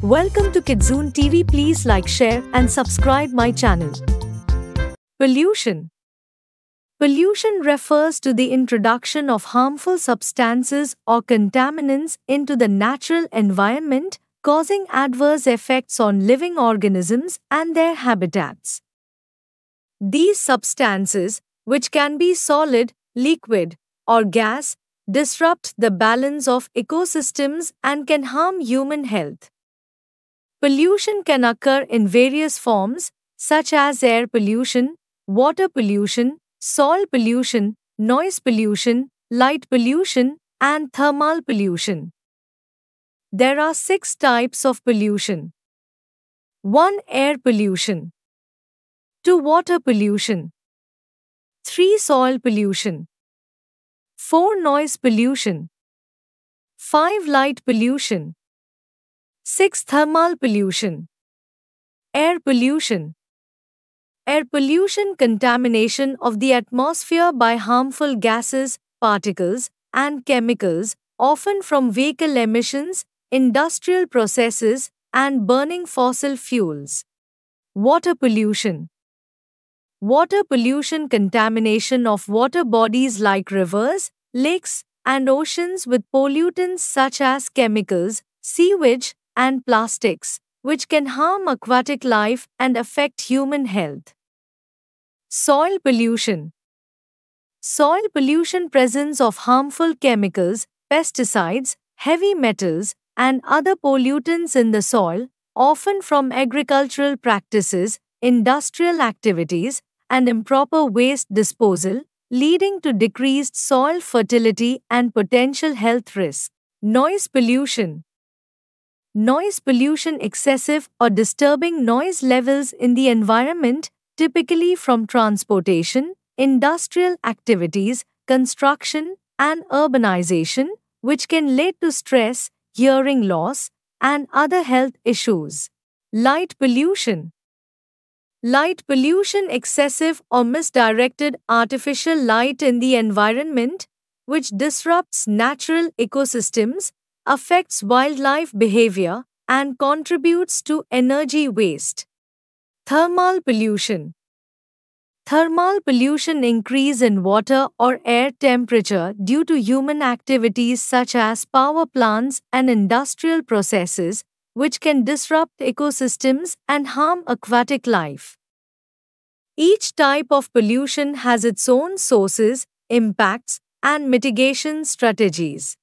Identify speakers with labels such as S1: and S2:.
S1: Welcome to Kidzoon TV. Please like, share and subscribe my channel. Pollution Pollution refers to the introduction of harmful substances or contaminants into the natural environment, causing adverse effects on living organisms and their habitats. These substances, which can be solid, liquid, or gas, disrupt the balance of ecosystems and can harm human health. Pollution can occur in various forms, such as air pollution, water pollution, soil pollution, noise pollution, light pollution, and thermal pollution. There are six types of pollution 1. Air pollution, 2. Water pollution, 3. Soil pollution, 4. Noise pollution, 5. Light pollution, 6. Thermal pollution. Air pollution. Air pollution contamination of the atmosphere by harmful gases, particles, and chemicals, often from vehicle emissions, industrial processes, and burning fossil fuels. Water pollution. Water pollution contamination of water bodies like rivers, lakes, and oceans with pollutants such as chemicals, sewage, and plastics, which can harm aquatic life and affect human health. Soil pollution. Soil pollution presence of harmful chemicals, pesticides, heavy metals, and other pollutants in the soil, often from agricultural practices, industrial activities, and improper waste disposal, leading to decreased soil fertility and potential health risk. Noise pollution. Noise pollution excessive or disturbing noise levels in the environment, typically from transportation, industrial activities, construction, and urbanization, which can lead to stress, hearing loss, and other health issues. Light pollution. Light pollution excessive or misdirected artificial light in the environment, which disrupts natural ecosystems affects wildlife behavior, and contributes to energy waste. Thermal pollution. Thermal pollution increase in water or air temperature due to human activities such as power plants and industrial processes, which can disrupt ecosystems and harm aquatic life. Each type of pollution has its own sources, impacts, and mitigation strategies.